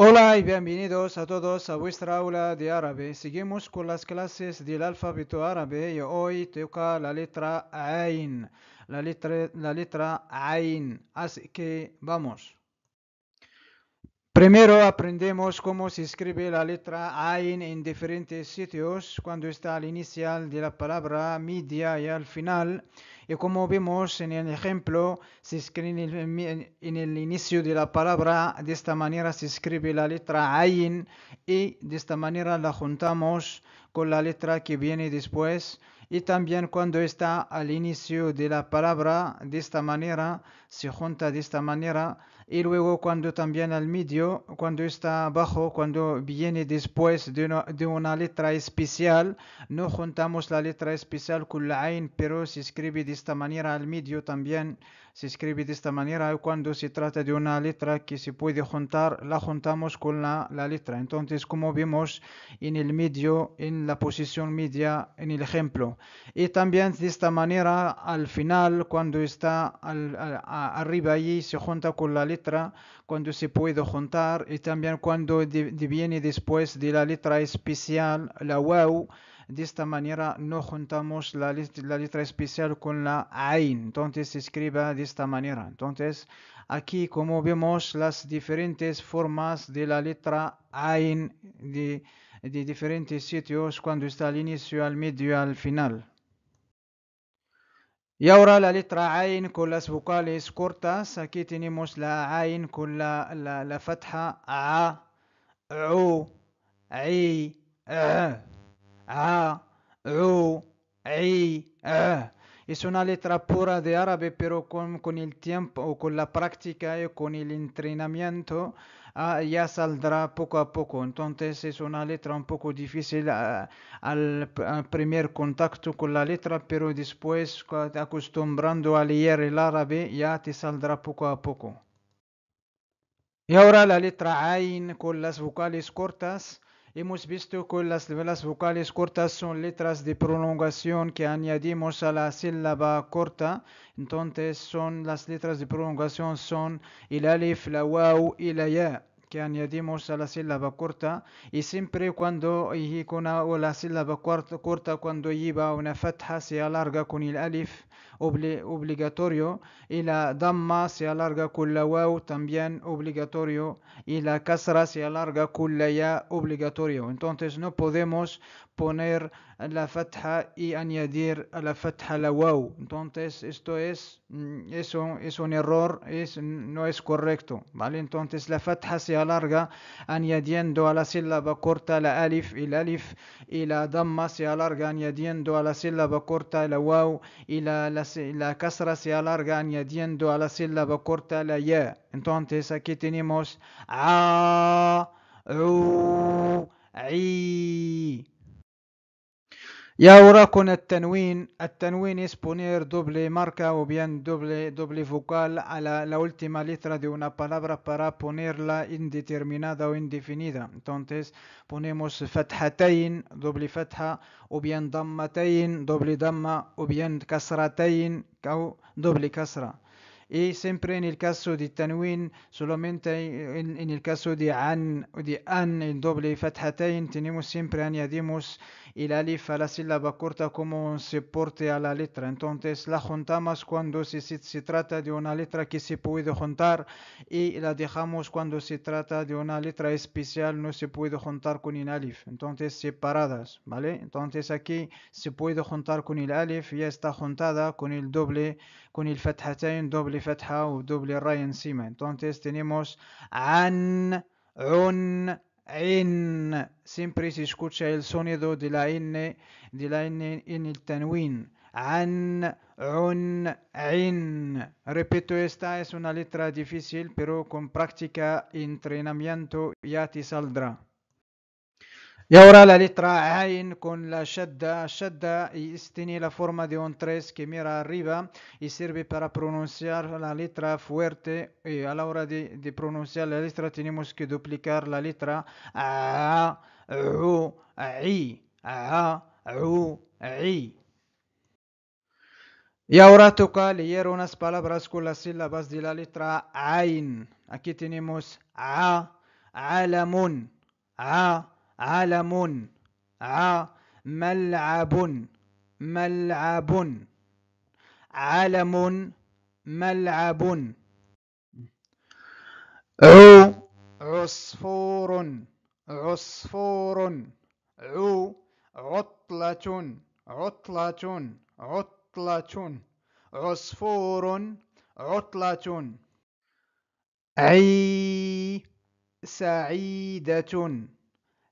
Hola y bienvenidos a todos a vuestra aula de árabe. Seguimos con las clases del alfabeto árabe y hoy toca la letra Ain. La letra, la letra Ain. Así que vamos. Primero aprendemos cómo se escribe la letra AIN en diferentes sitios, cuando está al inicial de la palabra media y al final. Y como vemos en el ejemplo, se escribe en el, en el inicio de la palabra, de esta manera se escribe la letra AIN y de esta manera la juntamos con la letra que viene después y también cuando está al inicio de la palabra de esta manera, se junta de esta manera y luego cuando también al medio, cuando está abajo, cuando viene después de una, letra especial, no juntamos la letra especial con la ain, pero se escribe de esta manera al medio también se escribe de esta manera cuando se trata de una letra que se puede juntar, la juntamos con la, letra. Entonces, como vimos en el medio, en la posición media, en el ejemplo. Y también de esta manera, al final, cuando está arriba allí, se junta con la letra, cuando se puede juntar, y también cuando viene después de la letra especial, la wow de esta manera no juntamos la, letra especial con la Ain. Entonces se escriba de esta manera. Entonces aquí como vemos las diferentes formas de la letra Ain de, diferentes sitios cuando está al inicio, al medio, al final. Y ahora la letra Ain con las vocales cortas. Aquí tenemos la Ain con la, la, A, U, I, e. E. Es una letra pura de árabe, pero con, el tiempo, o con la práctica y eh, con el entrenamiento, ah, ya saldrá poco a poco. Entonces es una letra un poco difícil ah, al, al, primer contacto con la letra, pero después acostumbrando a leer el árabe ya te saldrá poco a poco. Y ahora la letra Ain con las vocales cortas. Hemos visto que las velas vocales cortas son letras de prolongación que añadimos a la sílaba corta. Entonces son las letras de prolongación son el alif, la waw y la ya que añadimos a la sílaba corta y siempre cuando la sílaba corta, cuando lleva una fatha se alarga con el alif obligatorio y la dama se alarga con la waw también obligatorio y la kasra se alarga con la ya obligatorio. Entonces no podemos poner la fatha y añadir a la fatha la wow. Entonces, esto es, mm, eso es un error, es, no es correcto, ¿vale? Entonces, la fatha se alarga añadiendo a la sílaba corta la alif y la alif, y la DAMA se alarga añadiendo a la sílaba corta la wow, y la, la, se alarga añadiendo a la sílaba corta la ya. Entonces, aquí tenemos a, u, i. يا وراكم التنوين التنوين اسبونير دوبلي ماركا او بيان دوبلي دوبلي فوكال على لا اولتيما ليترا دي اونا بالابرا بارا بونيرلا انديتيرمينادا او انديفينيدا تونتيس بونيموس فتحتين دوبلي فتحه او بيان ضمتين دوبلي ضمه او بيان كسرتين او دوبلي كسره اي سيمبري ان الكاسو دي التنوين سولومينتي ان الكاسو دي عن دي ان دوبلي فتحتين تنيموس سيمبري ان يديموس El alif a la sílaba corta como se porte a la letra. Entonces la juntamos cuando se, trata de una letra que se puede juntar y la dejamos cuando se trata de una letra especial, no se puede juntar con el alif. Entonces separadas, ¿vale? Entonces aquí se puede juntar con el alif, ya está juntada con el doble, con el fathatain, doble fatha o doble ray encima. Entonces tenemos an, un, in sempre si escucha il sonido della n de la n en el tanwin عن عن عين Ripeto, esta es una letra difficile pero con práctica e entrenamiento ya ti saldrá. Y ahora la letra Ain con la Shadda. Shadda este tiene la forma de un 3 que mira arriba y sirve para pronunciar la letra fuerte. Y a la hora de, pronunciar la letra tenemos que duplicar la letra A, U, I, A, U, I. Y ahora toca leer unas palabras con las sílabas de la letra Ain. Aquí tenemos A, Alamun, A, علم ع ملعب ملعب علم ملعب عو عصفور عصفور ع عطلة عطلة عطلة عصفور عطلة عي سعيدة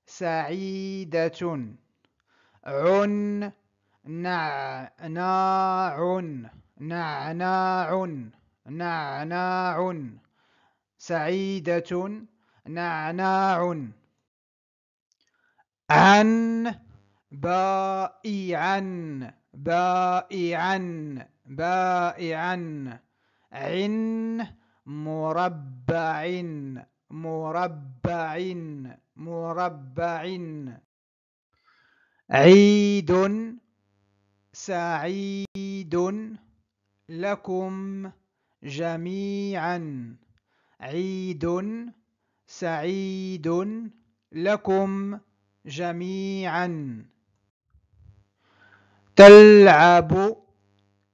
سعيدة عن نعناع نعناع نعناع سعيدة نعناع عن بائعا بائعا بائعا عن مربع مربع مربع عيد سعيد لكم جميعا عيد سعيد لكم جميعا تلعب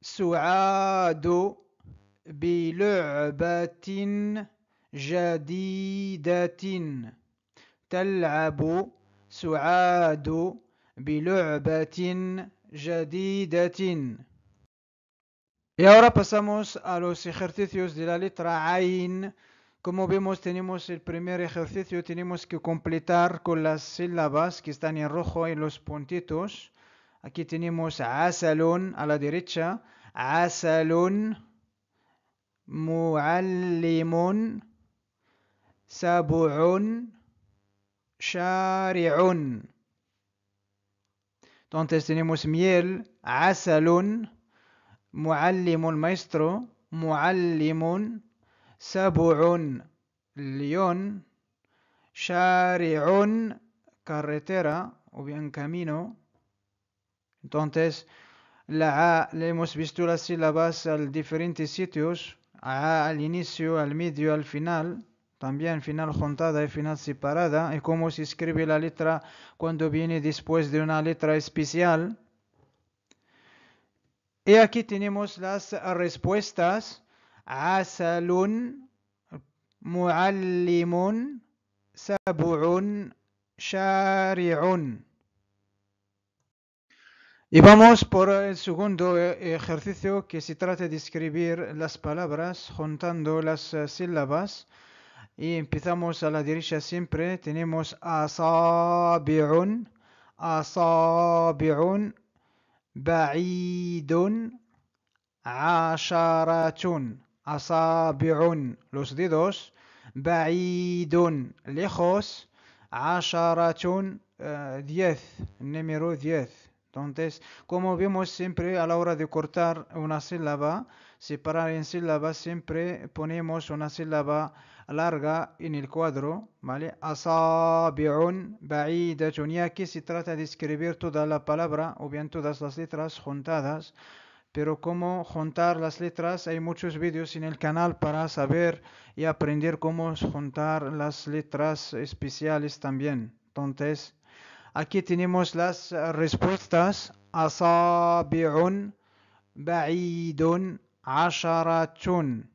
سعاد بلعبة جديدة تلعب سعاد بلعبة جديدة Y ahora pasamos a los ejercicios de la letra Ain. Como vemos, tenemos el primer ejercicio, tenemos que completar con las sílabas que están en rojo en los puntitos. Aquí tenemos a salón a la derecha, salón MUALIMUN sabu'un, shari'un. Entonces tenemos miel, asalun, muallimun maestro, MUALIMUN SABU'UN, león, shari'un carretera o bien camino. Entonces la A le hemos visto las sílabas al diferentes sitios, al inicio, al medio, al final. También final juntada y final separada. Y cómo se escribe la letra cuando viene después de una letra especial. Y aquí tenemos las respuestas. Asalun, muallimun, sab'un, shari'un. Y vamos por el segundo eh, ejercicio que se trata de escribir las palabras juntando las eh, sílabas y empezamos a la derecha siempre tenemos asabi'un asabi'un ba'idun asharatun asabi'un los dedos ba'idun lejos asharatun eh, diez número diez entonces, como vemos siempre a la hora de cortar una sílaba, separar en sílabas, siempre ponemos una sílaba larga en el cuadro, ¿vale? Asabi'un ba'idatun. Y aquí se trata de escribir toda la palabra o bien todas las letras juntadas. Pero cómo juntar las letras, hay muchos vídeos en el canal para saber y aprender cómo juntar las letras especiales también. Entonces, aquí tenemos las respuestas. Asabi'un ba'idun asharatun.